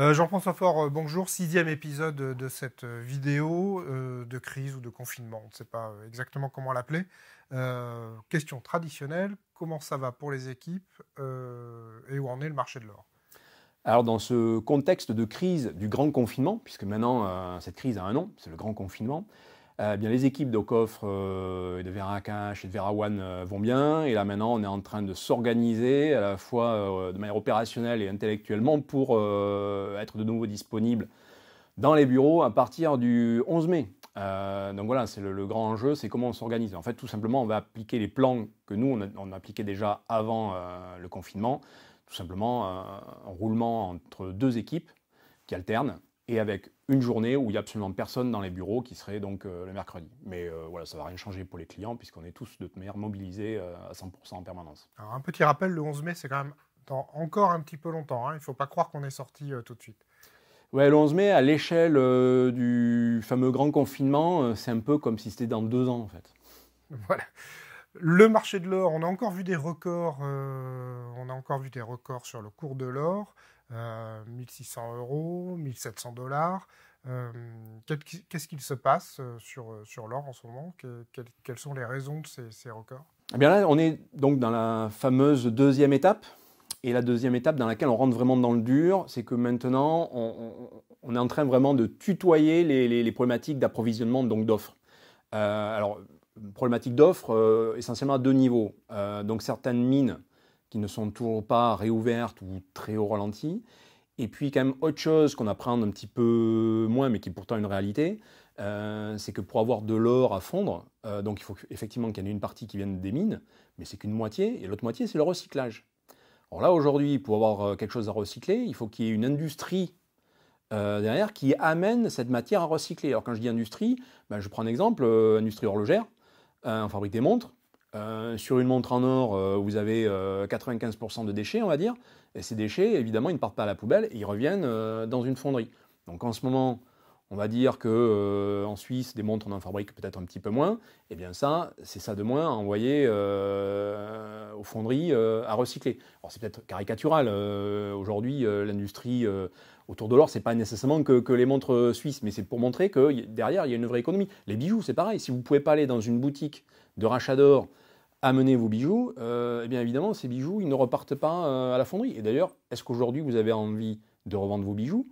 Euh, Jean-François Fort, euh, bonjour. Sixième épisode de cette euh, vidéo de crise ou de confinement. On ne sait pas exactement comment l'appeler. question traditionnelle, comment ça va pour les équipes et où en est le marché de l'or alors dans ce contexte de crise du grand confinement, puisque maintenant cette crise a un nom, c'est le grand confinement, euh, bien, les équipes d'Ocoffre coffre euh, et de Veracach et de Verawan euh, vont bien. Et là, maintenant, on est en train de s'organiser à la fois de manière opérationnelle et intellectuellement pour être de nouveau disponible dans les bureaux à partir du 11 mai. donc voilà, c'est le, grand enjeu, c'est comment on s'organise. En fait, tout simplement, on va appliquer les plans que nous, on, on appliquait déjà avant le confinement. Tout simplement, un roulement entre deux équipes qui alternent et avec une journée où il n'y a absolument personne dans les bureaux qui serait donc euh, le mercredi. Mais euh, voilà, ça ne va rien changer pour les clients puisqu'on est tous de toute manière mobilisés euh, à 100% en permanence. un petit rappel, le 11 mai, c'est quand même dans encore un petit peu longtemps. Hein. Il ne faut pas croire qu'on est sorti tout de suite. Oui, le 11 mai, à l'échelle du fameux grand confinement, c'est un peu comme si c'était dans deux ans en fait. Voilà. Le marché de l'or, on a encore vu des records, on a encore vu des records sur le cours de l'or. 1600 euh, euros, 1700 dollars. Euh, qu'est-ce qu'il se passe euh, sur, sur l'or en ce moment Quelles sont les raisons de ces, records eh bien là, on est donc dans la fameuse deuxième étape. Et la deuxième étape dans laquelle on rentre vraiment dans le dur, c'est que maintenant, on, est en train vraiment de tutoyer les, problématiques d'approvisionnement, donc d'offres. Euh, alors, problématique d'offres essentiellement à deux niveaux. donc, certaines mines qui ne sont toujours pas réouvertes ou très au ralenti. Et puis quand même autre chose qu'on apprend un petit peu moins, mais qui est pourtant une réalité, euh, c'est que pour avoir de l'or à fondre, euh, donc il faut effectivement qu'il y en ait une partie qui vienne des mines, mais c'est qu'une moitié, et l'autre moitié c'est le recyclage. Alors là aujourd'hui, pour avoir euh, quelque chose à recycler, il faut qu'il y ait une industrie derrière qui amène cette matière à recycler. Alors quand je dis industrie, ben, je prends un exemple, industrie horlogère, on fabrique des montres, euh, sur une montre en or, euh, vous avez 95% euh, de déchets, on va dire. Et ces déchets, évidemment, ils ne partent pas à la poubelle, ils reviennent dans une fonderie. Donc en ce moment, on va dire que en Suisse, des montres, on en fabrique peut-être un petit peu moins. Eh bien ça, c'est ça de moins à envoyer aux fonderies à recycler. Alors c'est peut-être caricatural. Aujourd'hui, l'industrie autour de l'or, ce n'est pas nécessairement que, les montres suisses, mais c'est pour montrer que derrière, il y a une vraie économie. Les bijoux, c'est pareil. Si vous ne pouvez pas aller dans une boutique de rachat d'or amener vos bijoux, euh, eh bien évidemment, ces bijoux, ils ne repartent pas euh, à la fonderie. Et d'ailleurs, est-ce qu'aujourd'hui, vous avez envie de revendre vos bijoux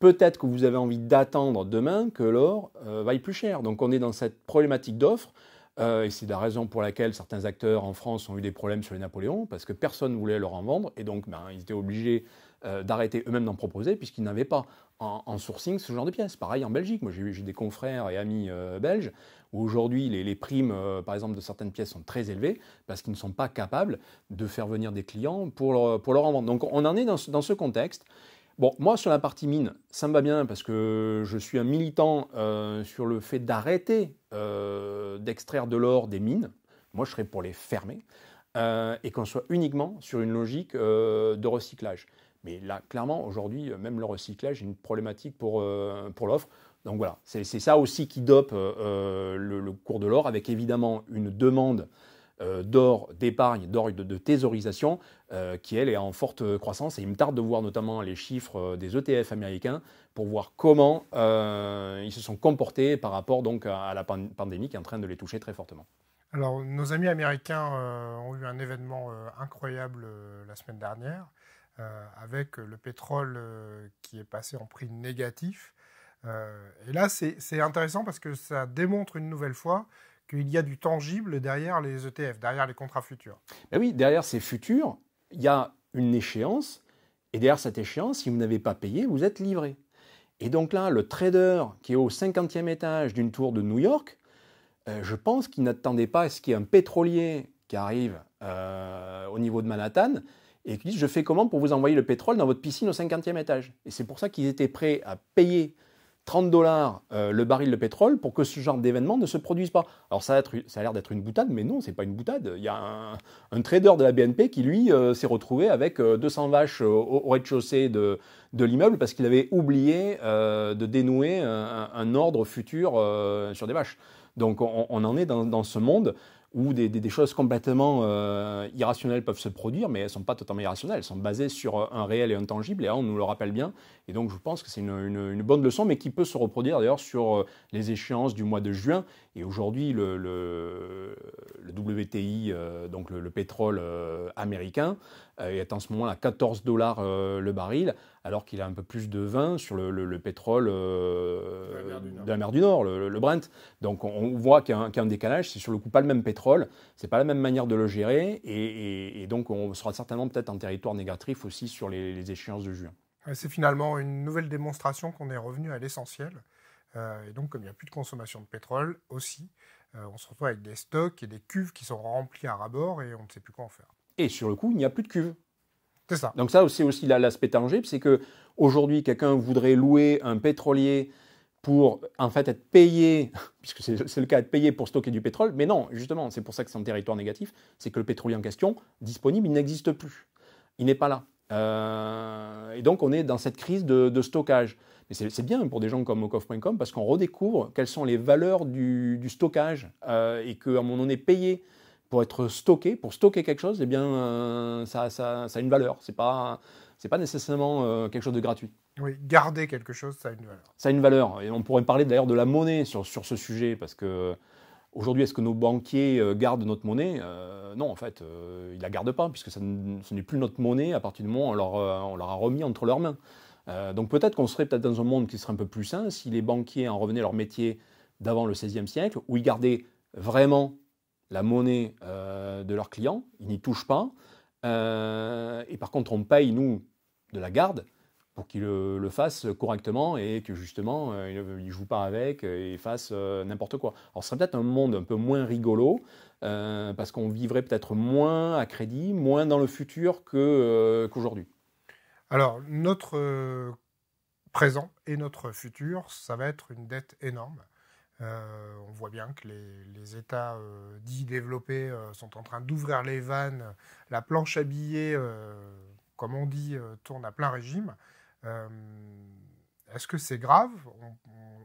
Peut-être que vous avez envie d'attendre demain que l'or euh, vaille plus cher. Donc on est dans cette problématique d'offre. et c'est la raison pour laquelle certains acteurs en France ont eu des problèmes sur les Napoléons, parce que personne ne voulait leur en vendre, et donc ben, ils étaient obligés euh, d'arrêter eux-mêmes d'en proposer puisqu'ils n'avaient pas en, sourcing ce genre de pièces. Pareil en Belgique, moi j'ai des confrères et amis euh, belges où aujourd'hui les, primes euh, par exemple de certaines pièces sont très élevées parce qu'ils ne sont pas capables de faire venir des clients pour leur, pour en vendre. Donc on en est dans ce, contexte. Bon, moi sur la partie mine, ça me va bien parce que je suis un militant sur le fait d'arrêter d'extraire de l'or des mines. Moi, je serais pour les fermer et qu'on soit uniquement sur une logique de recyclage. Mais là, clairement, aujourd'hui, euh, même le recyclage est une problématique pour, euh, pour l'offre. Donc voilà, c'est ça aussi qui dope euh, le, cours de l'or, avec évidemment une demande d'or, d'épargne, d'or de, de, thésaurisation, qui elle est en forte croissance. Et il me tarde de voir notamment les chiffres des ETF américains pour voir comment ils se sont comportés par rapport donc à la pandémie qui est en train de les toucher très fortement. Alors, nos amis américains ont eu un événement incroyable la semaine dernière. Euh, avec le pétrole euh, qui est passé en prix négatif. Euh, et là, c'est intéressant parce que ça démontre une nouvelle fois qu'il y a du tangible derrière les ETF, derrière les contrats futurs. Ben oui, derrière ces futurs, il y a une échéance, et derrière cette échéance, si vous n'avez pas payé, vous êtes livré. Et donc là, le trader qui est au 50e étage d'une tour de New York, je pense qu'il n'attendait pas à ce qu'il y ait un pétrolier qui arrive au niveau de Manhattan et qui disent Je fais comment pour vous envoyer le pétrole dans votre piscine au 50e étage Et c'est pour ça qu'ils étaient prêts à payer 30 dollars euh, le baril de pétrole pour que ce genre d'événement ne se produise pas. Alors ça a, l'air d'être une boutade, mais non, c'est pas une boutade. Il y a un, trader de la BNP qui, lui, euh, s'est retrouvé avec 200 euh, vaches au, rez-de-chaussée de, l'immeuble parce qu'il avait oublié de dénouer un, ordre futur sur des vaches. Donc on, en est dans, ce monde où des, choses complètement euh, irrationnelles peuvent se produire, mais elles ne sont pas totalement irrationnelles, elles sont basées sur euh, un réel et un tangible, et là on nous le rappelle bien, et donc je pense que c'est une, bonne leçon, mais qui peut se reproduire d'ailleurs sur euh, les échéances du mois de juin, et aujourd'hui le, WTI, donc le, pétrole américain, est en ce moment à 14 dollars le baril, alors qu'il a un peu plus de 20 sur le, pétrole euh, de la mer du Nord, le, Brent. Donc on, voit qu'il y, a un décalage, c'est sur le coup pas le même pétrole, c'est pas la même manière de le gérer, et, donc on sera certainement peut-être en territoire négatif aussi sur les, échéances de juin. C'est finalement une nouvelle démonstration qu'on est revenu à l'essentiel. Euh, et donc comme il n'y a plus de consommation de pétrole aussi, euh, on se retrouve avec des stocks et des cuves qui sont remplies à ras-bord et on ne sait plus quoi en faire. Et sur le coup, il n'y a plus de cuves. C'est ça. Donc ça, c'est aussi l'aspect tangible, c'est que aujourd'hui, quelqu'un voudrait louer un pétrolier pour en fait être payé, puisque c'est le cas, être payé pour stocker du pétrole, mais non, justement, c'est pour ça que c'est un territoire négatif, c'est que le pétrolier en question, disponible, il n'existe plus. Il n'est pas là. Euh, et donc on est dans cette crise de, stockage. Mais c'est bien pour des gens comme Mokov.com parce qu'on redécouvre quelles sont les valeurs du, stockage euh, et qu'on on est payé pour être stocké, pour stocker quelque chose, eh bien, euh, ça, a une valeur. C'est pas pas nécessairement euh, quelque chose de gratuit. Oui, garder quelque chose, ça a une valeur. Ça a une valeur. Et on pourrait parler d'ailleurs de la monnaie sur, sur ce sujet, parce que aujourd'hui, est-ce que nos banquiers euh, gardent notre monnaie Non, en fait, ils ne la gardent pas, puisque ce n'est plus notre monnaie à partir du moment où on leur, a remis entre leurs mains. donc peut-être qu'on serait peut-être dans un monde qui serait un peu plus sain si les banquiers en revenaient à leur métier d'avant le XVIe siècle, où ils gardaient vraiment la monnaie euh, de leurs clients, ils n'y touchent pas. Euh, et par contre, on paye, nous, de la garde pour qu'ils le, fassent correctement et que justement, euh, ils ne jouent pas avec et fassent n'importe quoi. Alors, ce serait peut-être un monde un peu moins rigolo, parce qu'on vivrait peut-être moins à crédit, moins dans le futur qu'aujourd'hui. Alors, notre présent et notre futur, ça va être une dette énorme. Euh, on voit bien que les, États euh, dits développés euh, sont en train d'ouvrir les vannes. La planche à billets, comme on dit, tourne à plein régime. Est-ce que c'est grave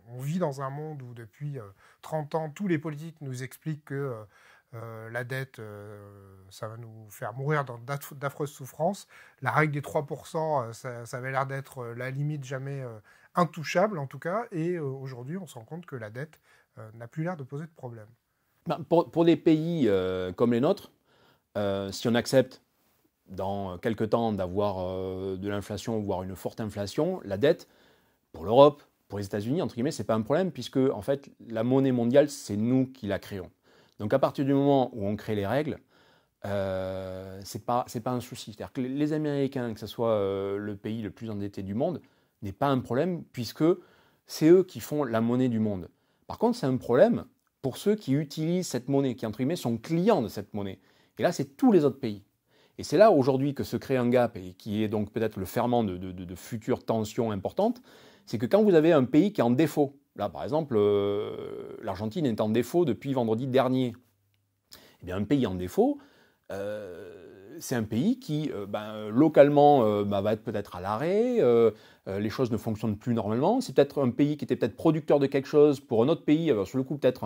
on, vit dans un monde où depuis 30 ans, tous les politiques nous expliquent que euh, la dette, euh, ça va nous faire mourir dans d'affreuses souffrances. La règle des 3%, euh, ça, avait l'air d'être la limite jamais intouchable en tout cas. Et aujourd'hui, on se rend compte que la dette n'a plus l'air de poser de problème. Ben, pour, pour des pays comme les nôtres, si on accepte dans quelques temps d'avoir de l'inflation, voire une forte inflation, la dette, pour l'Europe, pour les États-Unis, entre guillemets, c'est pas un problème puisque en fait la monnaie mondiale, c'est nous qui la créons. Donc à partir du moment où on crée les règles, euh, c'est pas pas un souci. C'est-à-dire que les Américains, que ce soit euh, le pays le plus endetté du monde, n'est pas un problème puisque c'est eux qui font la monnaie du monde. Par contre, c'est un problème pour ceux qui utilisent cette monnaie, qui entre sont clients de cette monnaie. Et là, c'est tous les autres pays. Et c'est là aujourd'hui que se crée un gap et qui est donc peut-être le ferment de, de futures tensions importantes, c'est que quand vous avez un pays qui est en défaut, Là, par exemple, euh, l'Argentine est en défaut depuis vendredi dernier. Eh bien, un pays en défaut, euh, c'est un pays qui, euh, ben, localement, ben, va être peut-être à l'arrêt, les choses ne fonctionnent plus normalement. C'est peut-être un pays qui était peut-être producteur de quelque chose pour un autre pays, alors, sur le coup, peut-être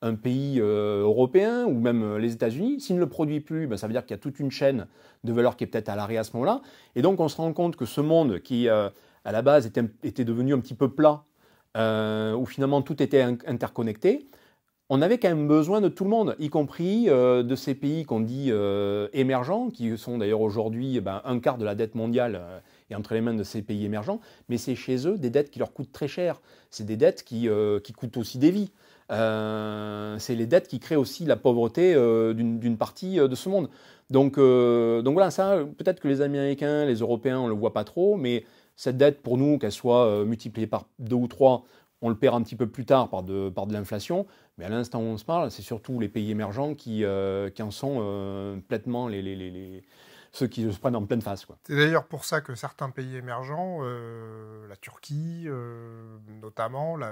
un, pays européen ou même les États-Unis. S'il ne le produit plus, ben, ça veut dire qu'il y a toute une chaîne de valeur qui est peut-être à l'arrêt à ce moment-là. Et donc, on se rend compte que ce monde qui, à la base, était devenu un petit peu plat, euh, où finalement tout était interconnecté, on avait quand même besoin de tout le monde, y compris euh, de ces pays qu'on dit euh, émergents, qui sont d'ailleurs aujourd'hui eh ben, un quart de la dette mondiale et entre les mains de ces pays émergents, mais c'est chez eux des dettes qui leur coûtent très cher, c'est des dettes qui, qui, coûtent aussi des vies, c'est les dettes qui créent aussi la pauvreté d'une partie de ce monde. Donc, donc voilà, ça, peut-être que les Américains, les Européens, on ne le voit pas trop, mais cette dette, pour nous, qu'elle soit euh, multipliée par deux ou trois, on le perd un petit peu plus tard par de, par de l'inflation. Mais à l'instant où on se parle, c'est surtout les pays émergents qui, euh, qui en sont complètement euh, pleinement les, les, les, ceux qui se prennent en pleine face. C'est d'ailleurs pour ça que certains pays émergents, la Turquie notamment, la,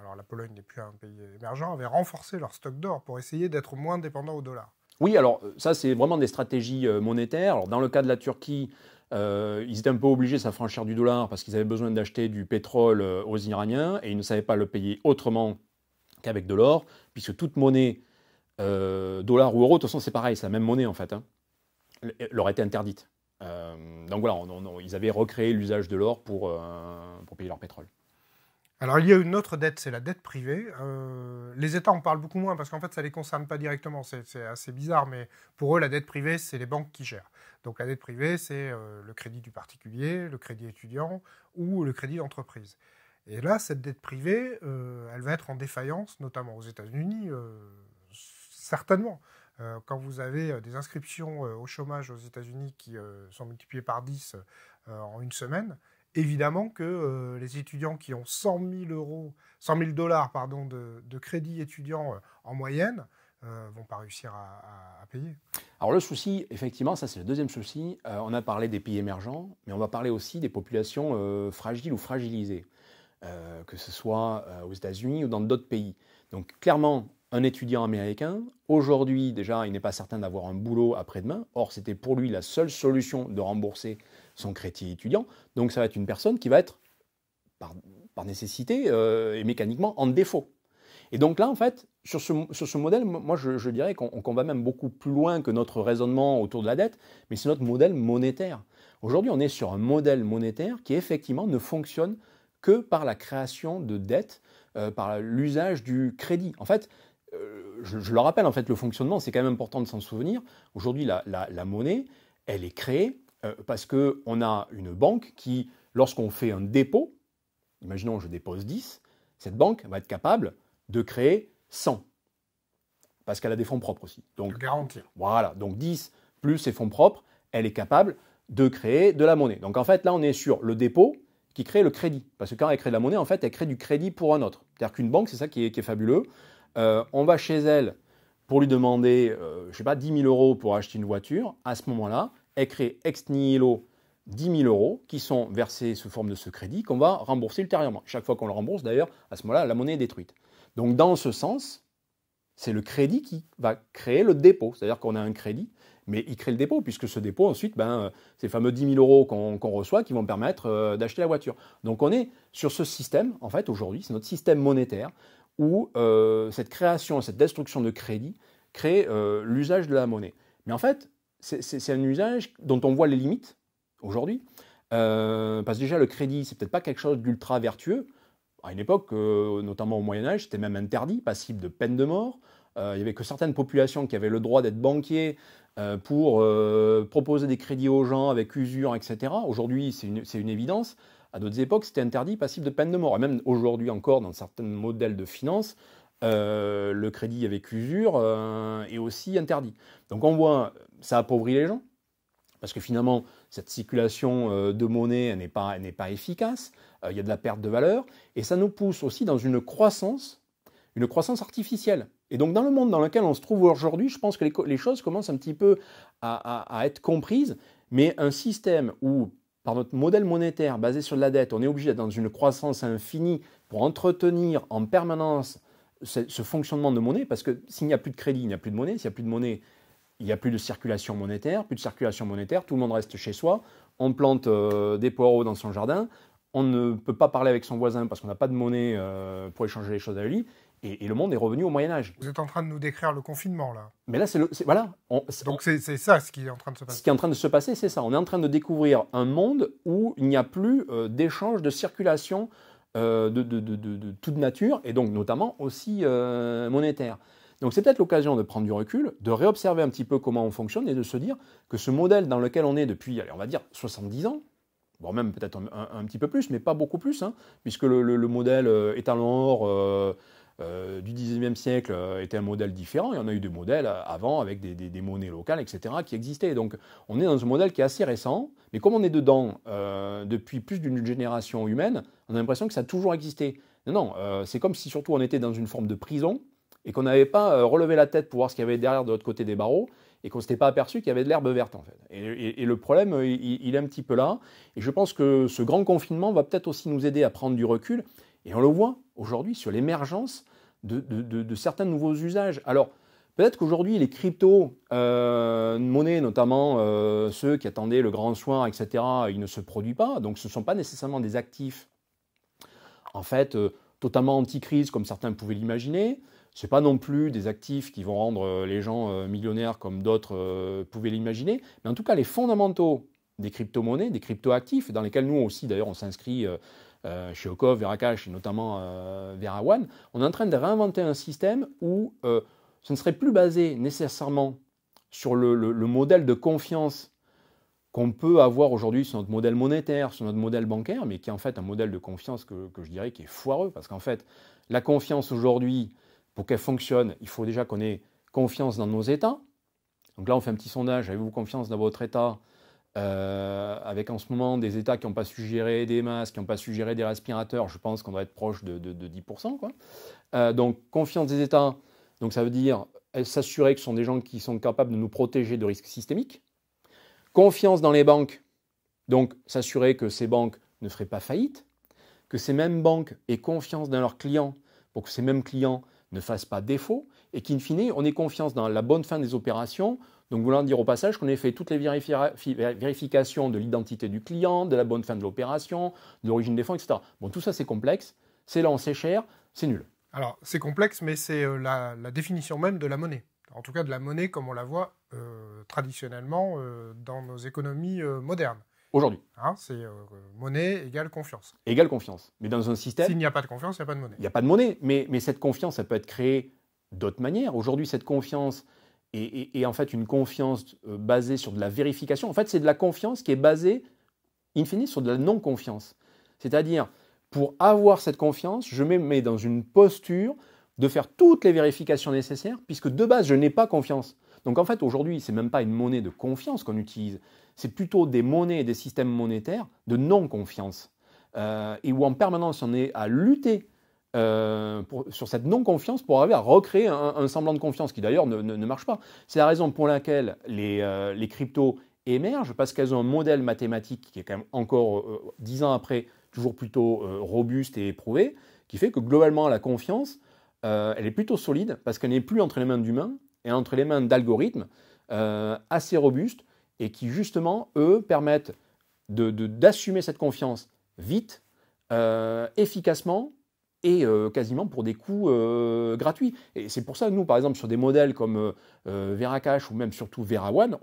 alors la Pologne n'est plus un pays émergent, avaient renforcé leur stock d'or pour essayer d'être moins dépendants au dollar. Oui, alors ça c'est vraiment des stratégies monétaires. dans le cas de la Turquie, euh, ils étaient un peu obligés de s'affranchir du dollar parce qu'ils avaient besoin d'acheter du pétrole euh, aux Iraniens et ils ne savaient pas le payer autrement qu'avec de l'or, puisque toute monnaie, euh, dollar ou euro, de toute façon c'est pareil, c'est la même monnaie en fait, hein. leur était interdite. donc voilà, ils avaient recréé l'usage de l'or pour payer leur pétrole. Alors il y a une autre dette, c'est la dette privée. Euh, les États en parlent beaucoup moins parce qu'en fait ça ne les concerne pas directement, c'est assez bizarre, mais pour eux la dette privée c'est les banques qui gèrent. Donc la dette privée c'est euh, le crédit du particulier, le crédit étudiant ou le crédit d'entreprise. Et là cette dette privée, euh, elle va être en défaillance, notamment aux États-Unis, certainement. Quand vous avez des inscriptions au chômage aux États-Unis qui sont multipliées par 10 en une semaine, évidemment que euh, les étudiants qui ont 100 000 euros, 100 000 dollars pardon, de, crédit étudiant euh, en moyenne ne euh, vont pas réussir à, payer. Alors le souci, effectivement, ça c'est le deuxième souci. on a parlé des pays émergents, mais on va parler aussi des populations fragiles ou fragilisées, que ce soit aux États-Unis ou dans d'autres pays. Donc clairement, un étudiant américain, aujourd'hui déjà, il n'est pas certain d'avoir un boulot après-demain. Or, c'était pour lui la seule solution de rembourser son crédit étudiant. Donc ça va être une personne qui va être, par, nécessité euh, et mécaniquement, en défaut. Et donc là, en fait, sur ce, ce modèle, moi, je, dirais qu'on va même beaucoup plus loin que notre raisonnement autour de la dette, mais c'est notre modèle monétaire. Aujourd'hui, on est sur un modèle monétaire qui, effectivement, ne fonctionne que par la création de dettes, euh, par l'usage du crédit. En fait, euh, je, le rappelle, en fait, le fonctionnement, c'est quand même important de s'en souvenir. Aujourd'hui, la, la monnaie, elle est créée euh, parce qu'on a une banque qui, lorsqu'on fait un dépôt, imaginons je dépose 10, cette banque va être capable de créer 100, parce qu'elle a des fonds propres aussi. Donc, Voilà, donc 10 plus ses fonds propres, elle est capable de créer de la monnaie. Donc en fait, là, on est sur le dépôt qui crée le crédit. Parce que quand elle crée de la monnaie, en fait, elle crée du crédit pour un autre. C'est-à-dire qu'une banque, c'est ça qui est, fabuleux. Euh, on va chez elle pour lui demander, euh, je sais pas, 10 000 euros pour acheter une voiture. À ce moment-là, est créé ex nihilo 10 000 euros qui sont versés sous forme de ce crédit qu'on va rembourser ultérieurement. Chaque fois qu'on le rembourse, d'ailleurs, à ce moment-là, la monnaie est détruite. Donc dans ce sens, c'est le crédit qui va créer le dépôt. C'est-à-dire qu'on a un crédit, mais il crée le dépôt, puisque ce dépôt, ensuite, ben, euh, ces fameux 10 000 euros qu'on reçoit qui vont permettre euh, d'acheter la voiture. Donc on est sur ce système, en fait, aujourd'hui, c'est notre système monétaire, où euh, cette création, cette destruction de crédit crée l'usage de la monnaie. Mais en fait, c'est un usage dont on voit les limites aujourd'hui. Euh, parce que déjà, le crédit, c'est peut-être pas quelque chose d'ultra vertueux. À une époque, euh, notamment au Moyen-Âge, c'était même interdit, passible de peine de mort. Euh, il n'y avait que certaines populations qui avaient le droit d'être banquiers pour proposer des crédits aux gens avec usure, etc. Aujourd'hui, c'est une, une, évidence. À d'autres époques, c'était interdit, passible de peine de mort. Et même aujourd'hui encore, dans certains modèles de finance, euh, le crédit avec usure euh, est aussi interdit. Donc on voit, ça appauvrit les gens, parce que finalement, cette circulation euh, de monnaie n'est pas, efficace, il y a de la perte de valeur, et ça nous pousse aussi dans une croissance, une croissance artificielle. Et donc dans le monde dans lequel on se trouve aujourd'hui, je pense que les, choses commencent un petit peu à, être comprises, mais un système où par notre modèle monétaire basé sur la dette, on est obligé d'être dans une croissance infinie pour entretenir en permanence ce, fonctionnement de monnaie, parce que s'il n'y a plus de crédit, il n'y a plus de monnaie, s'il n'y a plus de monnaie, il n'y a plus de circulation monétaire, plus de circulation monétaire, tout le monde reste chez soi, on plante euh, des poireaux dans son jardin, on ne peut pas parler avec son voisin parce qu'on n'a pas de monnaie euh, pour échanger les choses à lui, et, le monde est revenu au Moyen Âge. Vous êtes en train de nous décrire le confinement là. Mais là, c'est le... voilà. On, Donc c'est ça ce qui est en train de se passer. Ce qui est en train de se passer, c'est ça. On est en train de découvrir un monde où il n'y a plus euh, d'échange, de circulation euh, de, toute nature, et donc notamment aussi euh, monétaire. Donc c'est peut-être l'occasion de prendre du recul, de réobserver un petit peu comment on fonctionne et de se dire que ce modèle dans lequel on est depuis, on va dire 70 ans, bon même peut-être un, petit peu plus, mais pas beaucoup plus, hein, puisque le, modèle étalon-or euh, du 19e siècle était un modèle différent, il y en a eu des modèles avant avec des, monnaies locales, etc., qui existaient. Donc on est dans un modèle qui est assez récent, mais comme on est dedans depuis plus d'une génération humaine, on a l'impression que ça a toujours existé. Non, non, euh, c'est comme si surtout on était dans une forme de prison et qu'on n'avait pas euh, relevé la tête pour voir ce qu'il y avait derrière de l'autre côté des barreaux et qu'on ne s'était pas aperçu qu'il y avait de l'herbe verte en fait. Et, le problème, euh, il, est un petit peu là. Et je pense que ce grand confinement va peut-être aussi nous aider à prendre du recul. Et on le voit aujourd'hui sur l'émergence de, certains nouveaux usages. Alors, peut-être qu'aujourd'hui, les crypto-monnaies, notamment ceux qui attendaient le grand soir, etc., ils ne se produisent pas. Donc, ce ne sont pas nécessairement des actifs en fait euh, totalement anti-crise comme certains pouvaient l'imaginer. Ce n'est pas non plus des actifs qui vont rendre euh, les gens euh, millionnaires comme d'autres pouvaient l'imaginer, mais en tout cas les fondamentaux des crypto-monnaies, des crypto-actifs, dans lesquels nous aussi d'ailleurs on s'inscrit chez Okov, Veracash et notamment Verawan, on est en train de réinventer un système où ce ne serait plus basé nécessairement sur le modèle de confiance qu'on peut avoir aujourd'hui sur notre modèle monétaire, sur notre modèle bancaire, mais qui est en fait un modèle de confiance que, je dirais qui est foireux. Parce qu'en fait, la confiance aujourd'hui, pour qu'elle fonctionne, il faut déjà qu'on ait confiance dans nos États. Donc là, on fait un petit sondage, avez-vous confiance dans votre État euh, avec en ce moment des États qui n'ont pas suggéré des masques, qui n'ont pas suggéré des respirateurs, je pense qu'on doit être proche de, 10%. Quoi. Euh, donc confiance des États, donc ça veut dire euh, s'assurer que ce sont des gens qui sont capables de nous protéger de risques systémiques. Confiance dans les banques, donc s'assurer que ces banques ne feraient pas faillite, que ces mêmes banques aient confiance dans leurs clients pour que ces mêmes clients ne fassent pas défaut, et qu'in fine, on ait confiance dans la bonne fin des opérations, donc voulant dire au passage qu'on ait fait toutes les vérifications de l'identité du client, de la bonne fin de l'opération, de l'origine des fonds, etc. Bon, tout ça c'est complexe, c'est lent, c'est cher, c'est nul. Alors c'est complexe, mais c'est euh, la définition même de la monnaie en tout cas de la monnaie comme on la voit euh, traditionnellement euh, dans nos économies euh, modernes. Aujourd'hui. Hein, c'est monnaie égale confiance. Égale confiance. Mais dans un système. S'il n'y a pas de confiance, il n'y a pas de monnaie. Il n'y a pas de monnaie. Mais, cette confiance, elle peut être créée d'autres manières. Aujourd'hui, cette confiance est, est, en fait une confiance basée sur de la vérification. En fait, c'est de la confiance qui est basée, in fine, sur de la non-confiance. C'est-à-dire, pour avoir cette confiance, je me mets dans une posture de faire toutes les vérifications nécessaires, puisque de base, je n'ai pas confiance. Donc en fait, aujourd'hui, c'est même pas une monnaie de confiance qu'on utilise, c'est plutôt des monnaies, et des systèmes monétaires de non-confiance, euh, et où en permanence on est à lutter euh, pour, sur cette non-confiance pour arriver à recréer un, semblant de confiance qui d'ailleurs ne, marche pas. C'est la raison pour laquelle euh, les, cryptos émergent, parce qu'elles ont un modèle mathématique qui est quand même encore, dix ans après, toujours plutôt robuste et éprouvé, qui fait que globalement la confiance, euh, elle est plutôt solide parce qu'elle n'est plus entre les mains d'humains, et entre les mains d'algorithmes euh, assez robustes et qui justement, eux, permettent d'assumer cette confiance vite, euh, efficacement et quasiment pour des coûts gratuits. Et c'est pour ça, que nous, par exemple, sur des modèles comme Veracash ou même surtout VeraOne,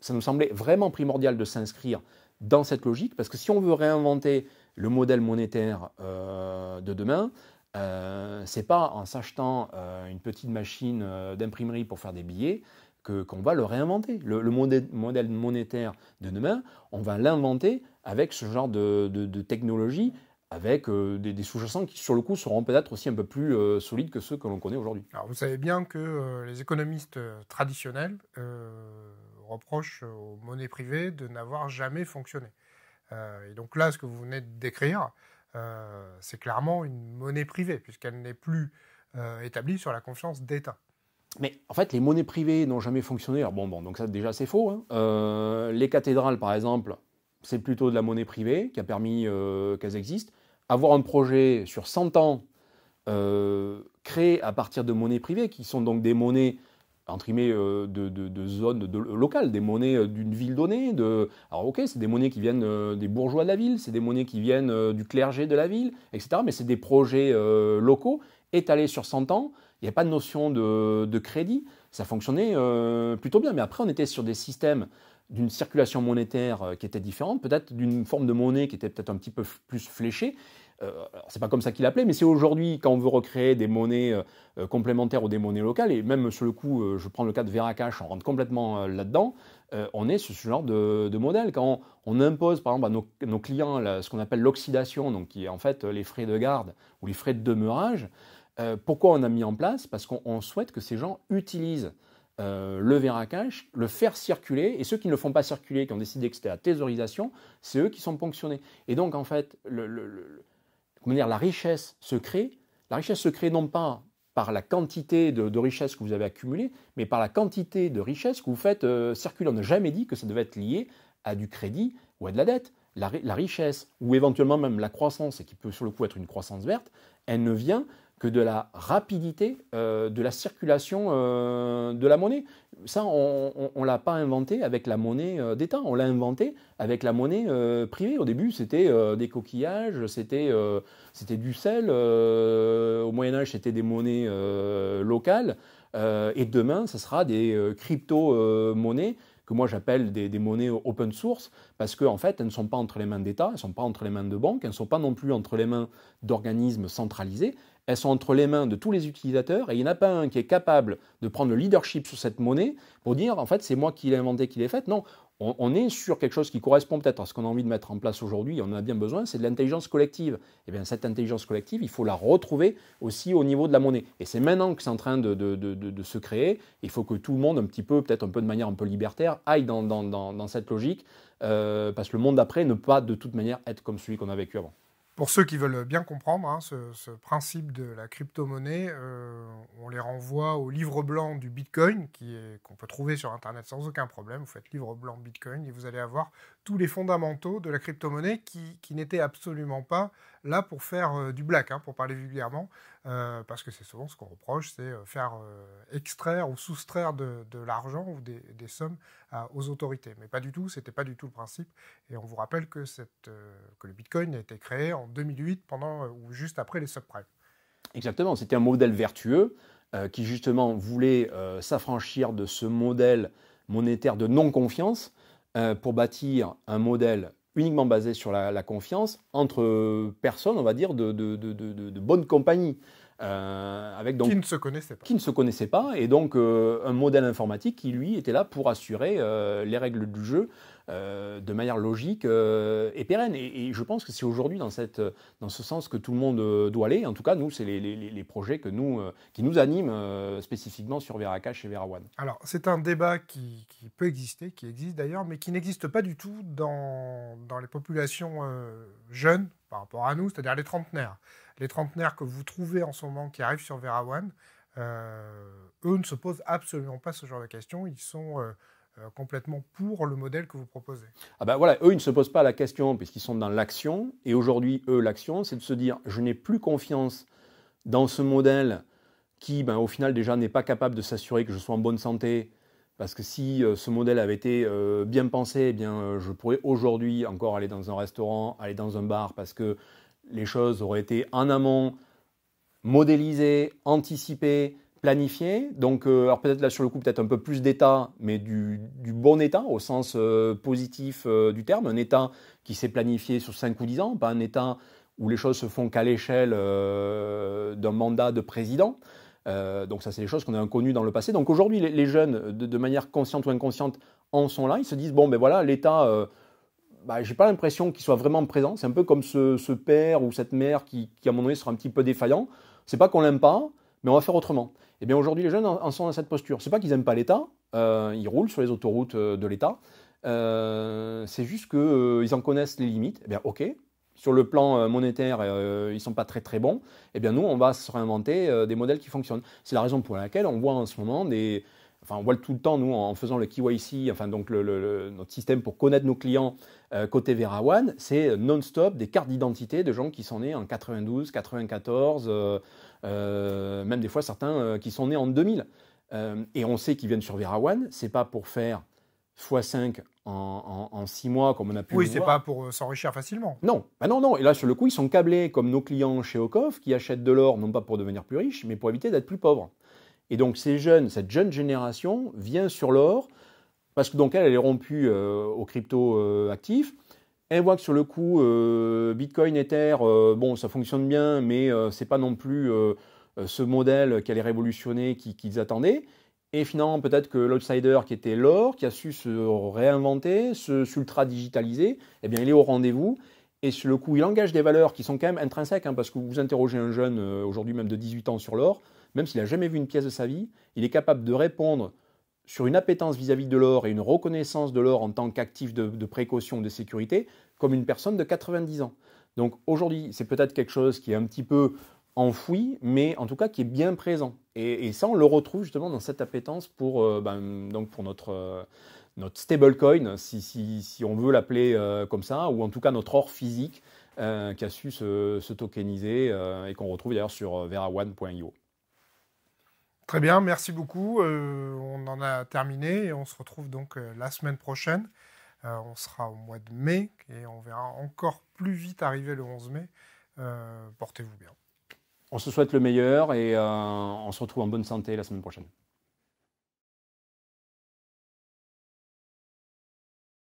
ça nous semblait vraiment primordial de s'inscrire dans cette logique, parce que si on veut réinventer le modèle monétaire de demain, euh, c'est pas en s'achetant euh, une petite machine euh, d'imprimerie pour faire des billets que, qu'on va le réinventer. Le, modèle monétaire de demain, on va l'inventer avec ce genre de, technologie, avec des, des, sous-jacents qui, sur le coup, seront peut-être aussi un peu plus solides que ceux que l'on connaît aujourd'hui. Alors, vous savez bien que les économistes traditionnels reprochent aux monnaies privées de n'avoir jamais fonctionné. et donc là, ce que vous venez de décrire, euh, c'est clairement une monnaie privée, puisqu'elle n'est plus euh, établie sur la confiance d'État. Mais en fait, les monnaies privées n'ont jamais fonctionné. Alors bon, bon, donc ça déjà c'est faux. Hein. Euh, les cathédrales, par exemple, c'est plutôt de la monnaie privée qui a permis qu'elles existent. Avoir un projet sur 100 ans créé à partir de monnaies privées, qui sont donc des monnaies entre euh, de, zones euh, locales, des monnaies euh, d'une ville donnée. De... Alors ok, c'est des monnaies qui viennent des bourgeois de la ville, c'est des monnaies qui viennent du clergé de la ville, etc. Mais c'est des projets locaux étalés sur 100 ans. Il n'y a pas de notion de, crédit. Ça fonctionnait plutôt bien. Mais après, on était sur des systèmes d'une circulation monétaire qui était différente, peut-être d'une forme de monnaie qui était peut-être un petit peu plus fléchée. Ce euh, c'est pas comme ça qu'il appelait, mais c'est aujourd'hui quand on veut recréer des monnaies euh, euh, complémentaires ou des monnaies locales, et même sur le coup, je prends le cas de Veracash, on rentre complètement là-dedans, on est sur ce genre de, modèle. Quand on, impose par exemple à nos, clients ce qu'on appelle l'oxydation, donc qui est en fait les frais de garde ou les frais de demeurage, pourquoi on a mis en place Parce qu'on souhaite que ces gens utilisent le Veracash, le faire circuler, et ceux qui ne le font pas circuler, qui ont décidé que c'était la thésaurisation, c'est eux qui sont ponctionnés. Et donc, en fait, le, la richesse se crée. La richesse se crée non pas par la quantité de, richesse que vous avez accumulée, mais par la quantité de richesse que vous faites euh, circuler. On n'a jamais dit que ça devait être lié à du crédit ou à de la dette. La, la richesse, ou éventuellement même la croissance, et qui peut sur le coup être une croissance verte, elle ne vient que de la rapidité euh, de la circulation euh, de la monnaie. Ça, on ne l'a pas inventé avec la monnaie euh, d'État, on l'a inventé avec la monnaie privée. Au début, c'était des coquillages, c'était du sel. au Moyen Âge, c'était des monnaies locales. et demain, ce sera des crypto-monnaies que moi j'appelle des, monnaies open source, parce qu'en fait, elles ne sont pas entre les mains d'État, elles ne sont pas entre les mains de banques, elles ne sont pas non plus entre les mains d'organismes centralisés, elles sont entre les mains de tous les utilisateurs et il n'y en a pas un qui est capable de prendre le leadership sur cette monnaie pour dire en fait c'est moi qui l'ai inventé, qui l'ai faite. Non, on, est sur quelque chose qui correspond peut-être à ce qu'on a envie de mettre en place aujourd'hui, on en a bien besoin, c'est de l'intelligence collective. Et eh bien cette intelligence collective, il faut la retrouver aussi au niveau de la monnaie. Et c'est maintenant que c'est en train de, se créer, il faut que tout le monde, un petit peu, peut-être un peu de manière un peu libertaire, aille dans, dans, cette logique, euh, parce que le monde d'après ne peut pas de toute manière être comme celui qu'on a vécu avant. Pour ceux qui veulent bien comprendre hein, ce, principe de la crypto-monnaie, euh, on les renvoie au livre blanc du Bitcoin, qui est, qu'on peut trouver sur Internet sans aucun problème. Vous faites livre blanc Bitcoin et vous allez avoir tous les fondamentaux de la crypto-monnaie qui, n'étaient absolument pas là pour faire euh, du black, hein, pour parler vulgairement, euh, parce que c'est souvent ce qu'on reproche, c'est euh, faire extraire ou soustraire de, l'argent ou des, sommes aux autorités. Mais pas du tout, c'était pas du tout le principe. Et on vous rappelle que, cette, que le Bitcoin a été créé en 2008, pendant ou juste après les subprimes. Exactement, c'était un modèle vertueux qui justement voulait s'affranchir de ce modèle monétaire de non-confiance euh, pour bâtir un modèle uniquement basé sur la, confiance entre personnes, on va dire, de, de, de, bonne compagnie. Euh, avec qui ne se connaissaient pas. Qui ne se connaissaient pas, et donc euh, un modèle informatique qui, lui, était là pour assurer les règles du jeu euh, de manière logique euh, et pérenne. Et, je pense que c'est aujourd'hui dans, dans ce sens que tout le monde euh, doit aller. En tout cas, nous, c'est les, projets que nous, qui nous animent spécifiquement sur Veracash et Verawan. Alors, c'est un débat qui, peut exister, qui existe d'ailleurs, mais qui n'existe pas du tout dans, les populations jeunes par rapport à nous, c'est-à-dire les trentenaires. Les trentenaires que vous trouvez en ce moment qui arrivent sur Verawan, eux ne se posent absolument pas ce genre de questions. Ils sont euh, complètement pour le modèle que vous proposez Ah ben voilà, eux, ils ne se posent pas la question puisqu'ils sont dans l'action. Et aujourd'hui, eux, l'action, c'est de se dire, je n'ai plus confiance dans ce modèle qui, ben, au final, déjà n'est pas capable de s'assurer que je sois en bonne santé. Parce que si euh, ce modèle avait été euh, bien pensé, eh bien, je pourrais aujourd'hui encore aller dans un restaurant, aller dans un bar, parce que les choses auraient été en amont modélisées, anticipées, planifié. Donc, euh, alors peut-être là sur le coup, peut-être un peu plus d'État, mais du, bon État au sens euh, positif euh, du terme. Un État qui s'est planifié sur 5 ou 10 ans, pas un État où les choses se font qu'à l'échelle d'un mandat de président. donc ça, c'est des choses qu'on a inconnues dans le passé. Donc aujourd'hui, les, jeunes, de, manière consciente ou inconsciente, en sont là. Ils se disent, bon, ben voilà, l'État... Bah, j'ai pas l'impression qu'il soit vraiment présent. C'est un peu comme ce, père ou cette mère qui, à un moment donné, sera un petit peu défaillant. C'est pas qu'on l'aime pas, mais on va faire autrement. Eh bien aujourd'hui, les jeunes en sont dans cette posture. C'est pas qu'ils n'aiment pas l'État, euh, ils roulent sur les autoroutes euh, de l'État. Euh, c'est juste qu'ils ils en connaissent les limites. Eh bien, ok. Sur le plan monétaire, ils ne sont pas très très bons. Eh bien, nous, on va se réinventer des modèles qui fonctionnent. C'est la raison pour laquelle on voit en ce moment des. Enfin, on voit tout le temps, nous, en faisant le KYC, enfin, donc notre système pour connaître nos clients côté Verawan, c'est non-stop des cartes d'identité de gens qui sont nés en 92, 94. Euh, même des fois certains euh, qui sont nés en 2000. Euh, et on sait qu'ils viennent sur Verawan, c'est pas pour faire x5 en, en, six mois, comme on a pu oui, le Oui, c'est pas pour s'enrichir facilement. Non, bah non, non. Et là, sur le coup, ils sont câblés comme nos clients chez Okov qui achètent de l'or, non pas pour devenir plus riches, mais pour éviter d'être plus pauvres. Et donc, ces jeunes, cette jeune génération vient sur l'or, parce que donc elle, elle est rompue au aux crypto-actifs, et voit que sur le coup, euh, Bitcoin, Ether, euh, bon, ça fonctionne bien, mais euh, c'est pas non plus ce modèle qui allait révolutionner qu'ils attendaient. Et finalement, peut-être que l'outsider qui était l'or, qui a su se réinventer, se s'ultra-digitaliser, eh bien, il est au rendez-vous. Et sur le coup, il engage des valeurs qui sont quand même intrinsèques, hein, parce que vous interrogez un jeune aujourd'hui même de 18 ans sur l'or, même s'il n'a jamais vu une pièce de sa vie, il est capable de répondre sur une appétence vis-à-vis de l'or et une reconnaissance de l'or en tant qu'actif de, de, précaution, de sécurité, comme une personne de 90 ans. Donc aujourd'hui, c'est peut-être quelque chose qui est un petit peu enfoui, mais en tout cas qui est bien présent. Et, ça, on le retrouve justement dans cette appétence pour, euh, ben, donc pour notre, euh, notre stablecoin, si, si, on veut l'appeler euh, comme ça, ou en tout cas notre or physique qui a su se, tokeniser et qu'on retrouve d'ailleurs sur vera verawan.io. Très bien, merci beaucoup. Euh, on en a terminé et on se retrouve donc euh, la semaine prochaine. Euh, on sera au mois de mai et on verra encore plus vite arriver le 11 mai. Portez-vous bien. On se souhaite le meilleur et on se retrouve en bonne santé la semaine prochaine.